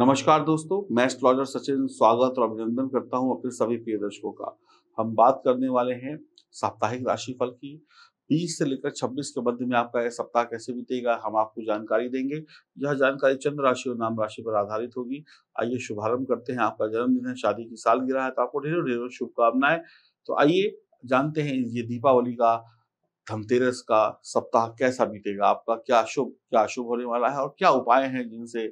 नमस्कार दोस्तों मैं एस्ट्रोलॉजर सचिन स्वागत और अभिनंदन करता हूं अपने सभी प्रिय दर्शकों का हम बात करने वाले हैं साप्ताहिक राशिफल की 20 से लेकर 26 के मध्य में आपका यह सप्ताह कैसे बीतेगा हम आपको जानकारी देंगे यह जानकारी चंद्र राशि और नाम राशि पर आधारित होगी आइए शुभारंभ करते हैं आपका जन्मदिन है शादी की साल गिरा है तो आपको ढेरों ढेरों शुभकामनाएं तो आइए जानते हैं ये दीपावली का धनतेरस का सप्ताह कैसा बीतेगा आपका क्या शुभ क्या शुभ होने वाला है और क्या उपाय हैं जिनसे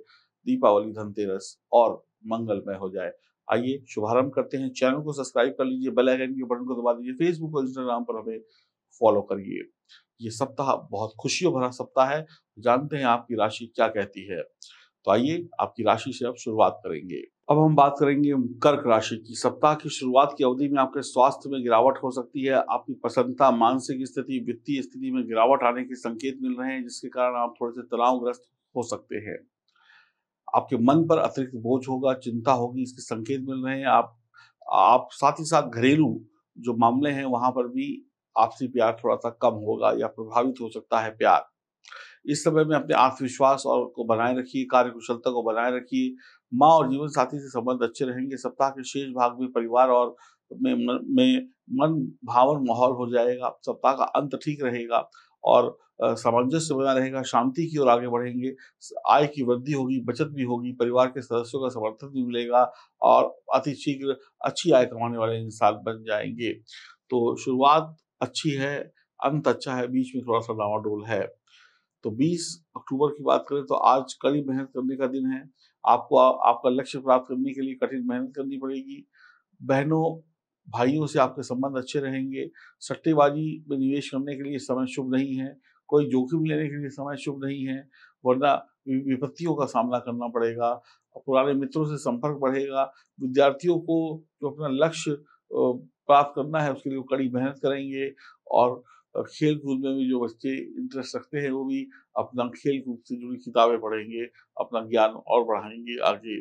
दीपावली धनतेरस और मंगलमय हो जाए आइए शुभारंभ करते हैं चैनल को सब्सक्राइब कर लीजिए बेल आइकन के बटन को दबा दीजिए फेसबुक और इंस्टाग्राम पर हमें फॉलो करिए ये सप्ताह बहुत खुशियों भरा सप्ताह है जानते हैं आपकी राशि क्या कहती है तो आइए आपकी राशि से अब शुरुआत करेंगे अब हम बात करेंगे कर्क राशि की सप्ताह की शुरुआत की अवधि में आपके स्वास्थ्य में गिरावट हो सकती है आपकी प्रसन्नता मानसिक स्थिति वित्तीय स्थिति में गिरावट आने के संकेत मिल रहे हैं जिसके कारण आप थोड़े से तनावग्रस्त हो सकते हैं आपके मन पर अतिरिक्त बोझ होगा चिंता होगी इसके संकेत मिल रहे हैं आप आप साथ ही साथ घरेलू जो मामले हैं वहां पर भी आपसी प्यार थोड़ा सा कम होगा या प्रभावित हो सकता है प्यार इस समय में अपने आत्मविश्वास और को बनाए रखिए कार्यकुशलता को बनाए रखिए माँ और जीवन साथी से संबंध अच्छे रहेंगे सप्ताह के शेष भाग में परिवार और में, में मन भावन माहौल हो जाएगा सप्ताह का अंत ठीक रहेगा और सामंजस्य बना रहेगा शांति की ओर आगे बढ़ेंगे आय की वृद्धि होगी बचत भी होगी परिवार के सदस्यों का समर्थन भी मिलेगा और अति शीघ्र अच्छी आय कमाने वाले इंसान बन जाएंगे तो शुरुआत अच्छी है अंत अच्छा है बीच में थोड़ा सा डावाडोल है तो 20 अक्टूबर की बात करें तो आज कड़ी मेहनत करने का दिन है आपको आ, आपका लक्ष्य प्राप्त करने के लिए कठिन मेहनत करनी पड़ेगी बहनों भाइयों से आपके संबंध अच्छे रहेंगे सट्टेबाजी में निवेश करने के लिए समय शुभ नहीं है कोई जोखिम लेने के लिए समय शुभ नहीं है वरना विपत्तियों का सामना करना पड़ेगा पुराने मित्रों से संपर्क बढ़ेगा विद्यार्थियों को जो अपना लक्ष्य प्राप्त करना है उसके लिए कड़ी मेहनत करेंगे और खेल कूद में भी जो बच्चे इंटरेस्ट रखते हैं वो भी अपना खेल कूद से जुड़ी किताबें पढ़ेंगे अपना ज्ञान और बढ़ाएंगे आगे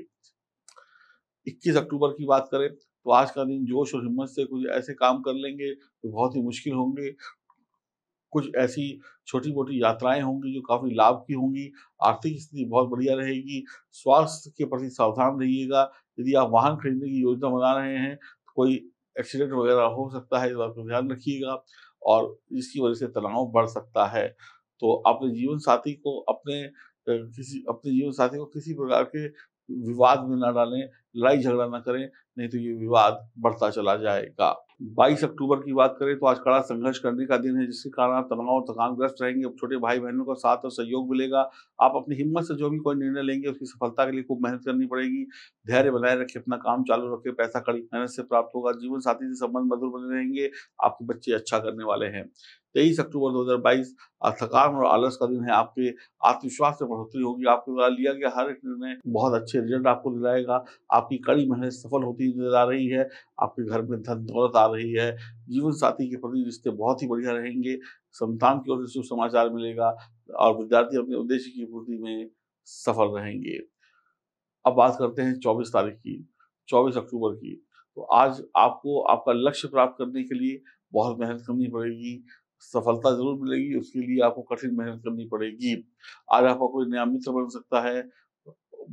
21 अक्टूबर की बात करें तो आज का दिन जोश और हिम्मत से कुछ ऐसे काम कर लेंगे तो बहुत ही मुश्किल होंगे कुछ ऐसी छोटी मोटी यात्राएं होंगी जो काफ़ी लाभ की होंगी आर्थिक स्थिति बहुत बढ़िया रहेगी स्वास्थ्य के प्रति सावधान रहिएगा यदि आप वाहन खरीदने की योजना बना रहे हैं तो कोई एक्सीडेंट वगैरह हो सकता है इस बात का ध्यान रखिएगा और इसकी वजह से तनाव बढ़ सकता है तो अपने जीवन साथी को अपने किसी अपने जीवन साथी को किसी प्रकार के विवाद में ना डालें लड़ाई झगड़ा ना करें नहीं तो ये विवाद बढ़ता चला जाएगा 22 अक्टूबर की बात करें तो आज कड़ा संघर्ष करने का दिन है जिसके कारण आप तनाव और थकानग्रस्त रहेंगे छोटे भाई बहनों का साथ और सहयोग मिलेगा आप अपनी हिम्मत से जो भी कोई निर्णय लेंगे उसकी सफलता के लिए खूब मेहनत करनी पड़ेगी धैर्य बनाए रखे अपना काम चालू रखे पैसा कड़ी मेहनत से प्राप्त होगा जीवन साथी से संबंध मधुर बने रहेंगे आपके बच्चे अच्छा करने वाले हैं तेईस अक्टूबर 2022 थकान और आलस का दिन है आपके आत्मविश्वास में बढ़ोतरी होगी आपके द्वारा लिया गया हर एक निर्णय बहुत अच्छे रिजल्ट आपको दिलाएगा आपकी कड़ी मेहनत सफल होती नजर आ रही है आपके घर में धन दौलत आ रही है जीवन साथी के प्रति रिश्ते बहुत ही बढ़िया रहेंगे संतान की ओर से शुभ समाचार मिलेगा और विद्यार्थी अपने उद्देश्य की पूर्ति में सफल रहेंगे अब बात करते हैं 24 तारीख की 24 अक्टूबर की तो आज आपको आपका लक्ष्य प्राप्त करने के लिए बहुत मेहनत करनी पड़ेगी सफलता जरूर मिलेगी उसके लिए आपको कठिन मेहनत करनी पड़ेगी आज आपका कोई नया मित्र बन सकता है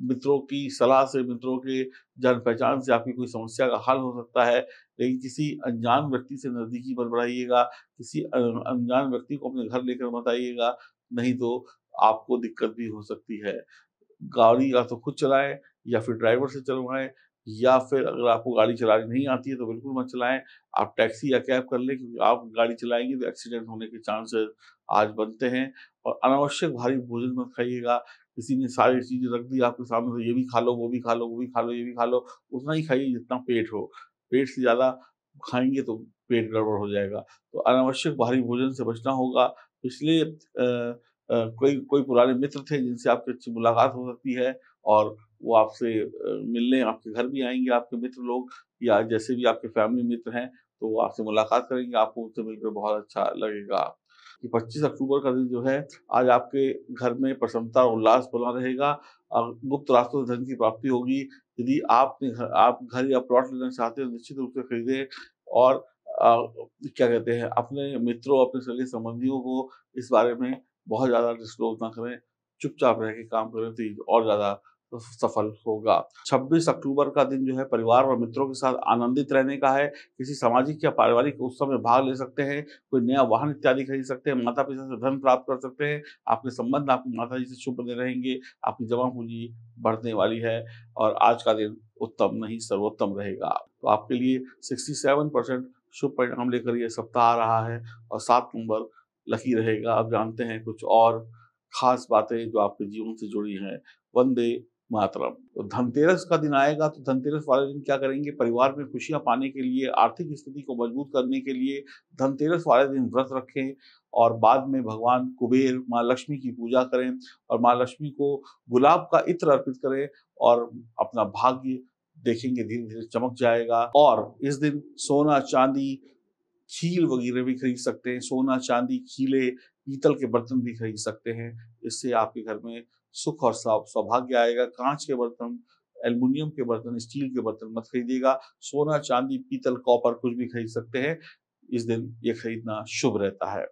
मित्रों की सलाह से मित्रों के जान पहचान से आपकी कोई समस्या का हल हो सकता है लेकिन किसी अनजान व्यक्ति से नज़दीकी मत बढ़ाइएगा किसी अनजान व्यक्ति को अपने घर लेकर मत आइएगा नहीं तो आपको दिक्कत भी हो सकती है गाड़ी या तो खुद चलाएं या फिर ड्राइवर से चलवाएं या फिर अगर आपको गाड़ी चलानी नहीं आती है तो बिल्कुल मत चलाएं आप टैक्सी या कैब कर लें क्योंकि आप गाड़ी चलाएंगे तो एक्सीडेंट होने के चांसेस आज बनते हैं और अनावश्यक भारी भोजन मत खाइएगा किसी ने सारी चीज़ें रख दी आपके सामने तो ये भी खा लो वो भी खा लो वो भी खा लो ये भी खा लो उतना ही खाइए जितना पेट हो पेट से ज़्यादा खाएंगे तो पेट गड़बड़ हो जाएगा तो अनावश्यक भारी भोजन से बचना होगा पिछले कोई कोई पुराने मित्र थे जिनसे आपकी अच्छी मुलाकात हो सकती है और वो आपसे मिलने आपके घर भी आएंगे आपके मित्र लोग या जैसे भी आपके फैमिली मित्र हैं तो वो आपसे मुलाकात करेंगे आपको उनसे मिलकर बहुत अच्छा लगेगा कि 25 अक्टूबर का दिन जो है आज आपके घर में प्रसन्नता और उल्लास बना रहेगा गुप्त रास्तों से धन की प्राप्ति होगी यदि आपने घर आप घर या प्लॉट लेना चाहते हैं तो निश्चित रूप से खरीदें और आ, क्या कहते हैं अपने मित्रों अपने सगे संबंधियों को इस बारे में बहुत ज़्यादा डिस्क्लोज ना करें चुपचाप रह के काम करें तो और ज़्यादा सफल होगा 26 अक्टूबर का दिन जो है परिवार और मित्रों के साथ आनंदित रहने का है किसी सामाजिक या पारिवारिक उत्सव में भाग ले सकते हैं कोई नया वाहन इत्यादि खरीद सकते हैं माता पिता से धन प्राप्त कर सकते हैं आपके संबंध आपकी माता जी से शुभ बने रहेंगे आपकी जमा पूंजी बढ़ने वाली है और आज का दिन उत्तम नहीं सर्वोत्तम रहेगा तो आपके लिए सिक्सटी सेवन परसेंट शुभ परिणाम लेकर यह सप्ताह आ रहा है और सात नंबर लकी रहेगा आप जानते हैं कुछ और खास बातें जो आपके जीवन से जुड़ी हैं वंदे मातरम तो धनतेरस का दिन आएगा तो धनतेरस वाले दिन क्या करेंगे परिवार में खुशियां पाने के लिए आर्थिक स्थिति को मजबूत करने के लिए धनतेरस वाले दिन व्रत रखें और बाद में भगवान कुबेर माँ लक्ष्मी की पूजा करें और माँ लक्ष्मी को गुलाब का इत्र अर्पित करें और अपना भाग्य देखेंगे धीरे धीरे चमक जाएगा और इस दिन सोना चांदी खील वगैरह भी खरीद सकते हैं सोना चांदी खीले पीतल के बर्तन भी खरीद सकते हैं इससे आपके घर में सुख और सौभाग्य आएगा कांच के बर्तन एल्युमिनियम के बर्तन स्टील के बर्तन मत खरीदिएगा सोना चांदी पीतल कॉपर कुछ भी खरीद सकते हैं इस दिन ये खरीदना शुभ रहता है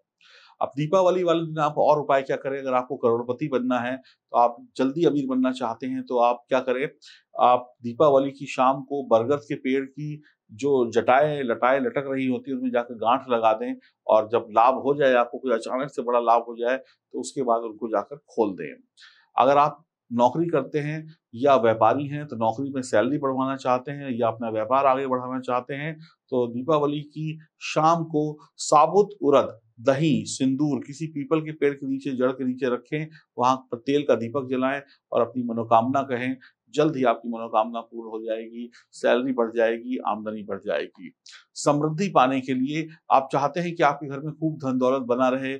अब दीपावली वाले दिन आप और उपाय क्या करें अगर आपको करोड़पति बनना है तो आप जल्दी अमीर बनना चाहते हैं तो आप क्या करें आप दीपावली की शाम को बरगद के पेड़ की जो जटाए लटाएं लटक रही होती है उसमें जाकर गांठ लगा दें और जब लाभ हो जाए आपको कोई अचानक से बड़ा लाभ हो जाए तो उसके बाद उनको जाकर खोल दें अगर आप नौकरी करते हैं या व्यापारी हैं तो नौकरी में सैलरी बढ़वाना चाहते हैं या अपना व्यापार आगे बढ़ाना चाहते हैं तो दीपावली की शाम को साबुत उरद दही सिंदूर किसी पीपल के पेड़ के नीचे जड़ के नीचे रखें वहां पर तेल का दीपक जलाएं और अपनी मनोकामना कहें जल्द ही आपकी मनोकामना पूर्ण हो जाएगी सैलरी बढ़ जाएगी आमदनी बढ़ जाएगी समृद्धि पाने के लिए आप चाहते हैं कि आपके घर में खूब धन दौलत बना रहे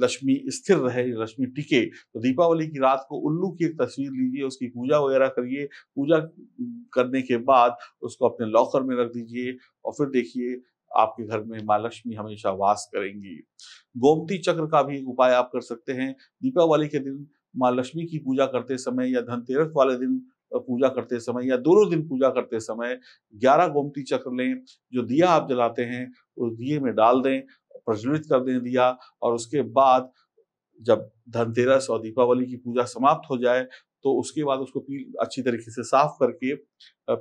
लक्ष्मी स्थिर रहे लक्ष्मी टिके तो दीपावली की रात को उल्लू की एक तस्वीर लीजिए उसकी पूजा वगैरह करिए पूजा करने के बाद उसको अपने लॉकर में रख दीजिए और फिर देखिए आपके घर में माँ लक्ष्मी हमेशा वास करेंगी गोमती चक्र का भी उपाय आप कर सकते हैं दीपावली के दिन माँ लक्ष्मी की पूजा करते समय या धनतेरस वाले दिन पूजा करते समय या दोनों दिन पूजा करते समय 11 गोमती चक्र लें जो दिया आप जलाते हैं उस दिए में डाल दें प्रज्वलित करने दिया और उसके बाद जब धनतेरस और दीपावली की पूजा समाप्त हो जाए तो उसके बाद उसको अच्छी तरीके से साफ करके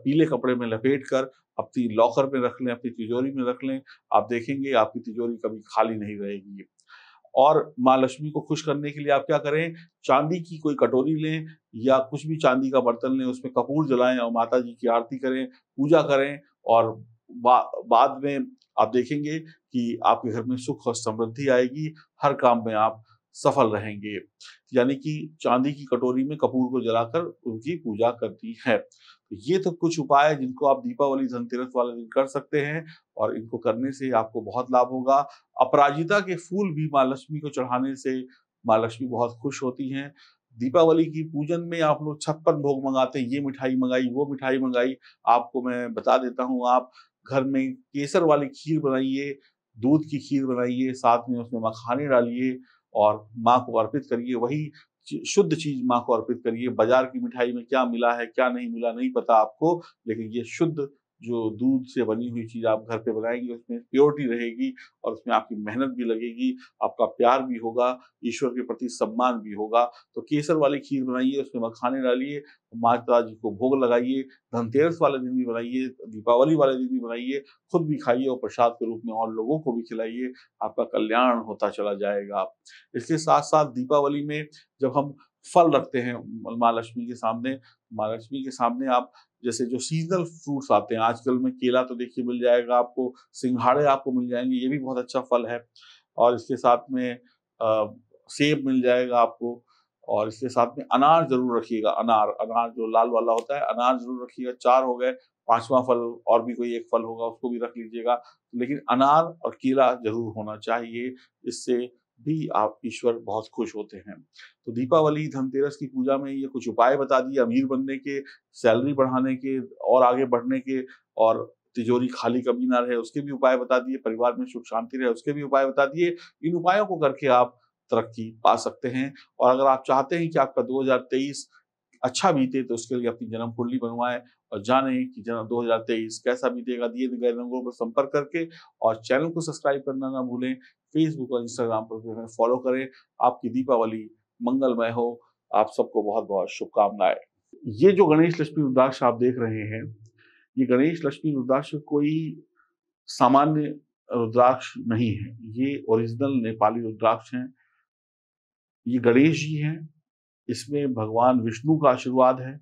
पीले कपड़े में लपेट कर अपनी लॉकर में रख लें अपनी तिजोरी में रख लें आप देखेंगे आपकी तिजोरी कभी खाली नहीं रहेगी और माँ लक्ष्मी को खुश करने के लिए आप क्या करें चांदी की कोई कटोरी लें या कुछ भी चांदी का बर्तन लें उसमें कपूर जलाएं और माता जी की आरती करें पूजा करें और बा, बाद में आप देखेंगे कि आपके घर में सुख और समृद्धि आएगी हर काम में आप सफल रहेंगे यानी कि चांदी की कटोरी में कपूर को जलाकर उनकी पूजा करती है तो ये तो कुछ उपाय है जिनको आप दीपावली धनतेरस वाले दिन कर सकते हैं और इनको करने से आपको बहुत लाभ होगा अपराजिता के फूल भी माँ लक्ष्मी को चढ़ाने से माँ लक्ष्मी बहुत खुश होती हैं दीपावली की पूजन में आप लोग छप्पन भोग मंगाते हैं ये मिठाई मंगाई वो मिठाई मंगाई आपको मैं बता देता हूँ आप घर में केसर वाली खीर बनाइए दूध की खीर बनाइए साथ में उसमें मखाने डालिए और माँ को अर्पित करिए वही शुद्ध चीज माँ को अर्पित करिए बाजार की मिठाई में क्या मिला है क्या नहीं मिला नहीं पता आपको लेकिन ये शुद्ध जो दूध से बनी हुई चीज़ आप घर पे बनाएंगे उसमें प्योरिटी रहेगी और उसमें आपकी मेहनत भी लगेगी आपका प्यार भी होगा ईश्वर के प्रति सम्मान भी होगा तो केसर वाली खीर बनाइए उसमें मखाने डालिए माता जी को भोग लगाइए धनतेरस वाले दिन भी बनाइए दीपावली वाले दिन भी बनाइए खुद भी खाइए और प्रसाद के रूप में और लोगों को भी खिलाइए आपका कल्याण होता चला जाएगा इसके साथ साथ दीपावली में जब हम फल रखते हैं माँ लक्ष्मी के सामने माँ लक्ष्मी के सामने आप जैसे जो सीजनल फ्रूट्स आते हैं आजकल में केला तो देखिए मिल जाएगा आपको सिंघाड़े आपको मिल जाएंगे ये भी बहुत अच्छा फल है और इसके साथ में आ, सेब मिल जाएगा आपको और इसके साथ में अनार जरूर रखिएगा अनार अनार जो लाल वाला होता है अनार जरूर रखिएगा चार हो गए पांचवा फल और भी कोई एक फल होगा उसको भी रख लीजिएगा लेकिन अनार और केला जरूर होना चाहिए इससे भी आप ईश्वर बहुत खुश होते हैं तो दीपावली धनतेरस की पूजा में ये कुछ उपाय बता दिए अमीर बनने के सैलरी बढ़ाने के और आगे बढ़ने के और तिजोरी खाली कभी ना रहे उसके भी उपाय बता दिए परिवार में सुख शांति रहे उसके भी उपाय बता दिए इन उपायों को करके आप तरक्की पा सकते हैं और अगर आप चाहते हैं कि आपका 2023 अच्छा बीते तो उसके लिए अपनी जन्म कुंडली बनवाए और जाने कि जन्म 2023 कैसा बीतेगा दिए गए नंबरों पर संपर्क करके और चैनल को सब्सक्राइब करना ना भूलें फेसबुक और इंस्टाग्राम पर फॉलो करें आपकी दीपावली मंगलमय हो आप सबको बहुत बहुत शुभकामनाएं ये जो गणेश लक्ष्मी रुद्राक्ष आप देख रहे हैं ये गणेश लक्ष्मी रुद्राक्ष कोई सामान्य रुद्राक्ष नहीं है ये ओरिजिनल नेपाली रुद्राक्ष हैं ये गणेश जी हैं इसमें भगवान विष्णु का आशीर्वाद है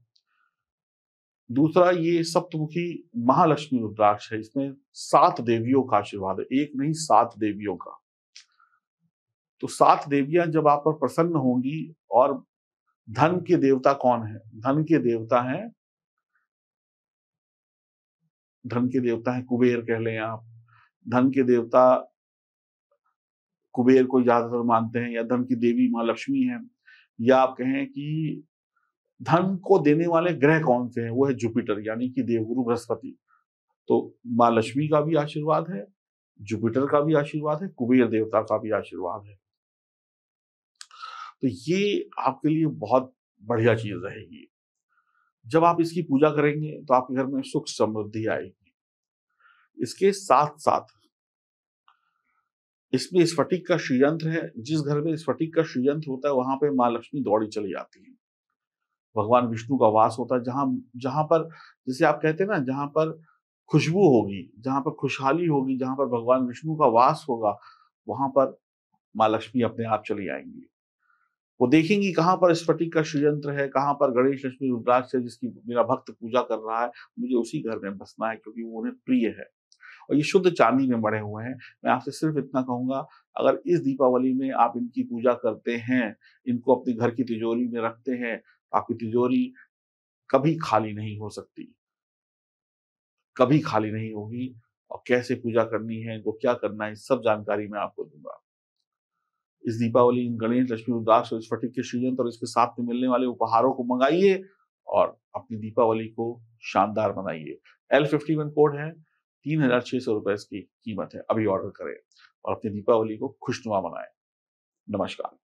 दूसरा ये सप्तमुखी महालक्ष्मी रुद्राक्ष है इसमें सात देवियों का आशीर्वाद है एक नहीं सात देवियों का तो सात देवियां जब आप पर प्रसन्न होंगी और धन के देवता कौन है धन के देवता हैं धन के देवता हैं कुबेर कह लें आप धन के देवता कुबेर को ज्यादातर मानते हैं या धन की देवी महालक्ष्मी है या आप कहें कि धन को देने वाले ग्रह कौन से हैं वो है जुपिटर यानी कि देवगुरु बृहस्पति तो माँ लक्ष्मी का भी आशीर्वाद है जुपिटर का भी आशीर्वाद है कुबेर देवता का भी आशीर्वाद है तो ये आपके लिए बहुत बढ़िया चीज रहेगी जब आप इसकी पूजा करेंगे तो आपके घर में सुख समृद्धि आएगी इसके साथ साथ इसमें स्फटिक का श्रीयंत्र है जिस घर में स्फटिक का श्रीयंत्र होता है वहां पे माँ लक्ष्मी दौड़ी चली जाती है भगवान विष्णु का वास होता है जहां जहां पर जैसे आप कहते हैं ना जहां पर खुशबू होगी जहां पर खुशहाली होगी जहां पर भगवान विष्णु का वास होगा वहां पर माँ लक्ष्मी अपने आप चली आएंगी वो देखेंगी कहाँ पर स्फटिक का श्रीयंत्र है कहाँ पर गणेश लक्ष्मी रुद्राक्ष है जिसकी मेरा भक्त पूजा कर रहा है मुझे उसी घर में बसना है क्योंकि वो उन्हें प्रिय है और ये शुद्ध चांदी में बड़े हुए हैं मैं आपसे सिर्फ इतना कहूंगा अगर इस दीपावली में आप इनकी पूजा करते हैं इनको अपने घर की तिजोरी में रखते हैं तो आपकी तिजोरी कभी खाली नहीं हो सकती कभी खाली नहीं होगी और कैसे पूजा करनी है इनको क्या करना है सब जानकारी मैं आपको दूंगा इस दीपावली इन गणेश लक्ष्मी उदास और स्फटिक के श्रीयंत्र और इसके साथ में मिलने वाले उपहारों को मंगाइए और अपनी दीपावली को शानदार बनाइए एल फिफ्टी वन कोड है तीन हजार छह सौ रुपए इसकी कीमत है अभी ऑर्डर करें और अपनी दीपावली को खुशनुमा मनाएं नमस्कार